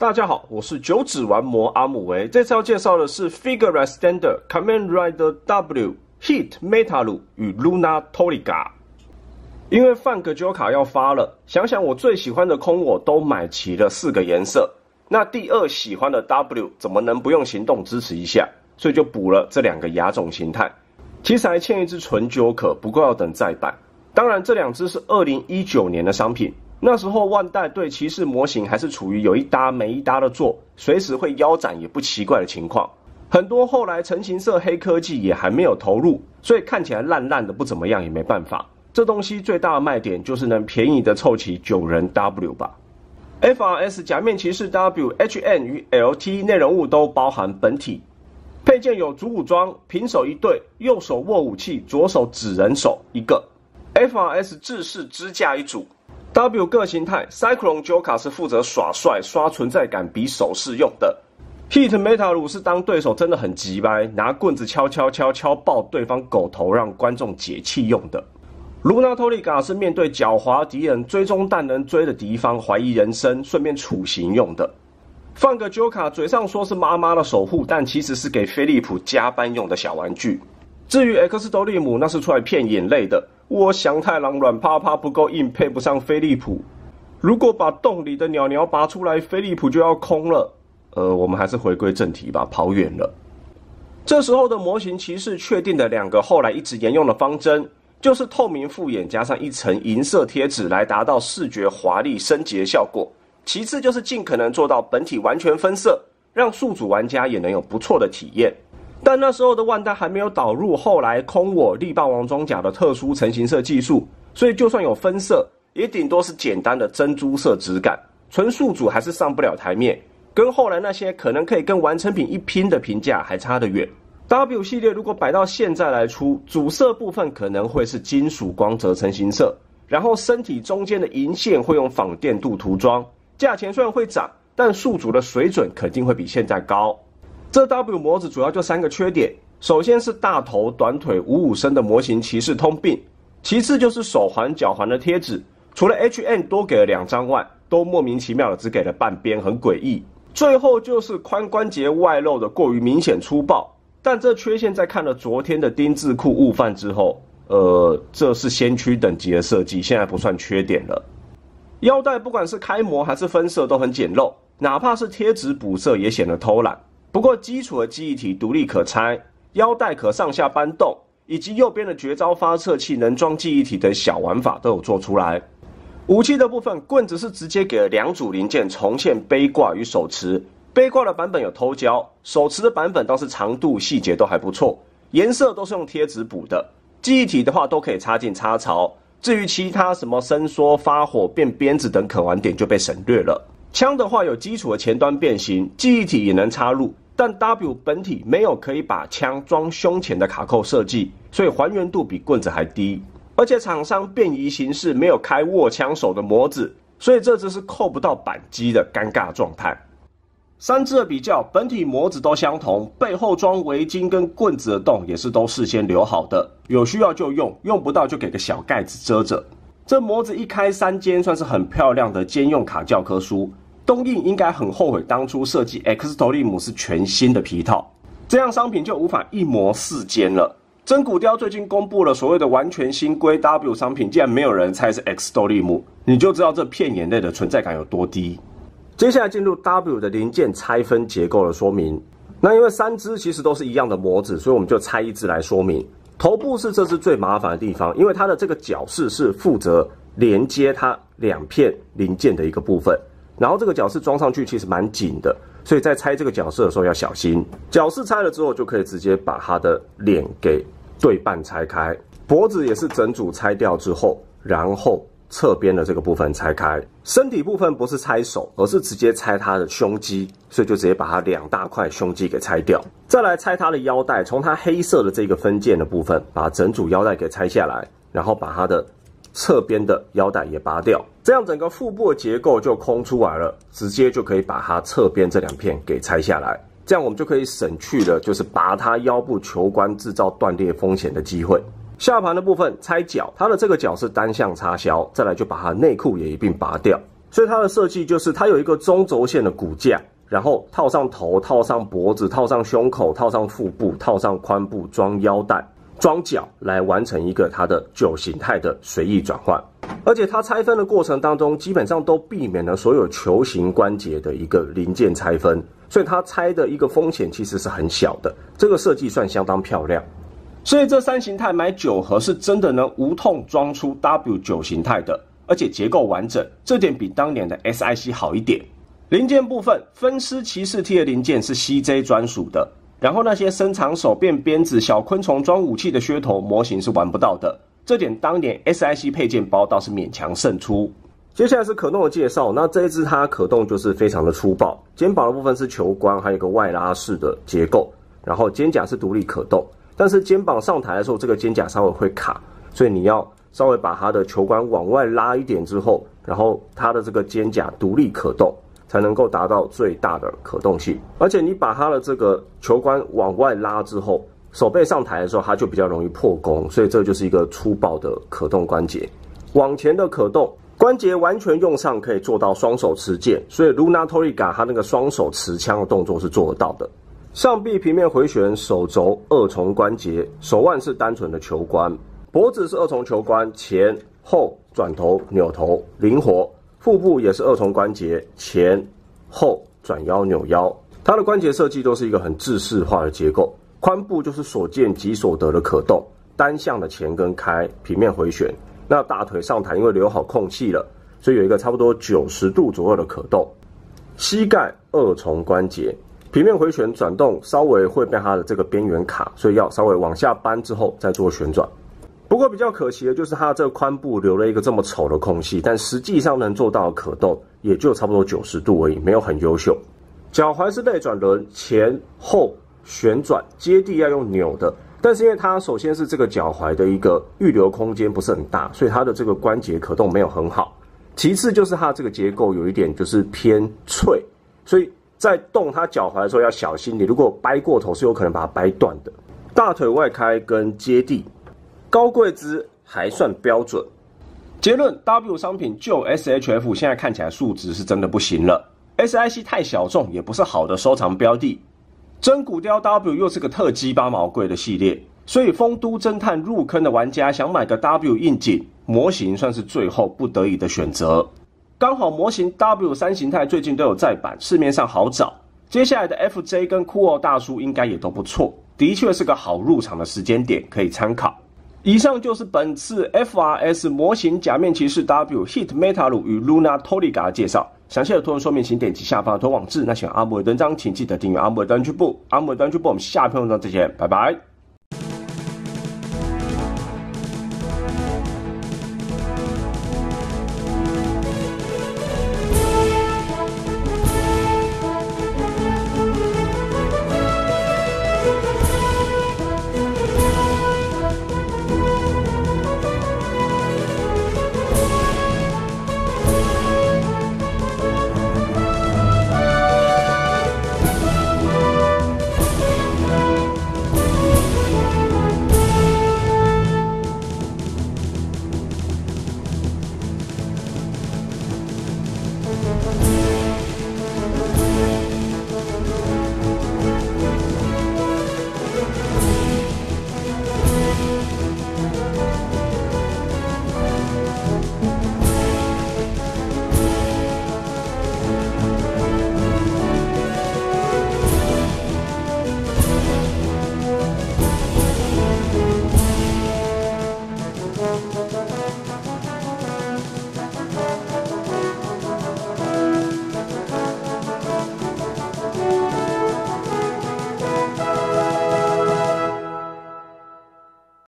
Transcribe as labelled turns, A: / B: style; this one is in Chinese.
A: 大家好，我是九指玩魔阿姆维。这次要介绍的是 Figure Standard Command Rider W Heat Metalu 与 Luna Tolia。因为 Funk j o k 卡要发了，想想我最喜欢的空我都买齐了四个颜色，那第二喜欢的 W 怎么能不用行动支持一下？所以就补了这两个亚种形态。其实还欠一只纯酒可，不过要等再版。当然，这两只是2019年的商品。那时候万代对骑士模型还是处于有一搭没一搭的做，随时会腰斩也不奇怪的情况。很多后来成型色黑科技也还没有投入，所以看起来烂烂的不怎么样也没办法。这东西最大的卖点就是能便宜的凑齐九人 W 吧。F R S 假面骑士 W H N 与 L T 内容物都包含本体，配件有主武装平手一对，右手握武器，左手指人手一个。F R S 制式支架一组。W 个形态 c y c l o n e Joka 是负责耍帅、刷存在感、比手势用的 h e t m e t a l 是当对手真的很急掰，拿棍子敲敲敲敲爆对方狗头，让观众解气用的；Luna t o l i g a 是面对狡猾敌人、追踪但能追的敌方怀疑人生，顺便处刑用的；放个 Joka 嘴上说是妈妈的守护，但其实是给菲利普加班用的小玩具。至于 X t o 姆，i 那是出来骗眼泪的。我翔太郎软趴趴不够硬，配不上飞利浦。如果把洞里的鸟鸟拔出来，飞利浦就要空了。呃，我们还是回归正题吧，跑远了。这时候的模型骑士确定的两个后来一直沿用的方针，就是透明复眼加上一层银色贴纸来达到视觉华丽升级的效果；其次就是尽可能做到本体完全分色，让宿主玩家也能有不错的体验。但那时候的万代还没有导入后来空我力霸王装甲的特殊成型色技术，所以就算有分色，也顶多是简单的珍珠色质感，纯素组还是上不了台面，跟后来那些可能可以跟完成品一拼的评价还差得远。W 系列如果摆到现在来出，主色部分可能会是金属光泽成型色，然后身体中间的银线会用仿电镀涂装，价钱虽然会涨，但宿主的水准肯定会比现在高。这 W 模子主要就三个缺点，首先是大头短腿五五身的模型骑士通病，其次就是手环脚环的贴纸，除了 HN 多给了两张外，都莫名其妙的只给了半边，很诡异。最后就是髋关节外露的过于明显粗暴，但这缺陷在看了昨天的丁字裤悟饭之后，呃，这是先驱等级的设计，现在不算缺点了。腰带不管是开模还是分色都很简陋，哪怕是贴纸补色也显得偷懒。不过基础的记忆体独立可拆，腰带可上下搬动，以及右边的绝招发射器能装记忆体的小玩法都有做出来。武器的部分，棍子是直接给了两组零件重现背挂与手持，背挂的版本有偷胶，手持的版本倒是长度细节都还不错，颜色都是用贴纸补的。记忆体的话都可以插进插槽。至于其他什么伸缩、发火、变鞭子等可玩点就被省略了。枪的话有基础的前端变形，记忆体也能插入，但 W 本体没有可以把枪装胸前的卡扣设计，所以还原度比棍子还低。而且厂商便移形式没有开握枪手的模子，所以这只是扣不到扳机的尴尬状态。三支的比较，本体模子都相同，背后装围巾跟棍子的洞也是都事先留好的，有需要就用，用不到就给个小盖子遮着。这模子一开三间，算是很漂亮的兼用卡教科书。东印应该很后悔当初设计 X 头立姆是全新的皮套，这样商品就无法一模四尖了。真骨雕最近公布了所谓的完全新规 W 商品，竟然没有人猜是 X 头立姆，你就知道这片眼泪的存在感有多低。接下来进入 W 的零件拆分结构的说明。那因为三只其实都是一样的模子，所以我们就拆一只来说明。头部是这只最麻烦的地方，因为它的这个角是是负责连接它两片零件的一个部分，然后这个角是装上去其实蛮紧的，所以在拆这个角式的时候要小心。角式拆了之后就可以直接把它的脸给对半拆开，脖子也是整组拆掉之后，然后。侧边的这个部分拆开，身体部分不是拆手，而是直接拆它的胸肌，所以就直接把它两大块胸肌给拆掉。再来拆它的腰带，从它黑色的这个分件的部分，把整组腰带给拆下来，然后把它的侧边的腰带也拔掉，这样整个腹部的结构就空出来了，直接就可以把它侧边这两片给拆下来，这样我们就可以省去了就是拔它腰部球冠制造断裂风险的机会。下盘的部分拆脚，它的这个脚是单向插销，再来就把它内裤也一并拔掉。所以它的设计就是它有一个中轴线的骨架，然后套上头，套上脖子，套上胸口，套上腹部，套上髋部，装腰带，装脚来完成一个它的九形态的随意转换。而且它拆分的过程当中，基本上都避免了所有球形关节的一个零件拆分，所以它拆的一个风险其实是很小的。这个设计算相当漂亮。所以这三形态买九盒是真的能无痛装出 W 九形态的，而且结构完整，这点比当年的 S I C 好一点。零件部分，分尸骑士 T 的零件是 C J 专属的，然后那些伸长手变鞭子、小昆虫装武器的噱头模型是玩不到的，这点当年 S I C 配件包倒是勉强胜出。接下来是可动的介绍，那这一只它可动就是非常的粗暴，肩膀的部分是球关，还有一个外拉式的结构，然后肩甲是独立可动。但是肩膀上抬的时候，这个肩胛稍微会卡，所以你要稍微把它的球杆往外拉一点之后，然后它的这个肩胛独立可动，才能够达到最大的可动性。而且你把它的这个球杆往外拉之后，手背上抬的时候，它就比较容易破弓，所以这就是一个粗暴的可动关节。往前的可动关节完全用上，可以做到双手持剑，所以 Luna t o r i g a 他那个双手持枪的动作是做得到的。上臂平面回旋，手肘二重关节，手腕是单纯的球关，脖子是二重球关，前后转头扭头灵活，腹部也是二重关节，前后转腰扭腰，它的关节设计都是一个很自式化的结构，髋部就是所见即所得的可动，单向的前跟开平面回旋，那大腿上抬因为留好空隙了，所以有一个差不多九十度左右的可动，膝盖二重关节。平面回旋转动稍微会被它的这个边缘卡，所以要稍微往下扳之后再做旋转。不过比较可惜的就是它这个髋部留了一个这么丑的空隙，但实际上能做到可动也就差不多九十度而已，没有很优秀。脚踝是内转轮前后旋转，接地要用扭的，但是因为它首先是这个脚踝的一个预留空间不是很大，所以它的这个关节可动没有很好。其次就是它这个结构有一点就是偏脆，所以。在动他脚踝的时候要小心，你如果掰过头是有可能把它掰断的。大腿外开跟接地，高贵姿还算标准。结论：W 商品就 SHF 现在看起来数值是真的不行了，SIC 太小众也不是好的收藏标的。真骨雕 W 又是个特鸡巴毛贵的系列，所以丰都侦探入坑的玩家想买个 W 应景模型，算是最后不得已的选择。刚好模型 W 三形态最近都有再版，市面上好找。接下来的 FJ 跟 Cool 大叔应该也都不错，的确是个好入场的时间点，可以参考。以上就是本次 FRS 模型假面骑士 W Heat m e t a l 与 Luna Tolia 的介绍，详细的图文说明请点击下方图文网志。那喜欢阿木尔登章，请记得订阅阿木尔登区部。阿木尔登区部，我们下篇文章再见，拜拜。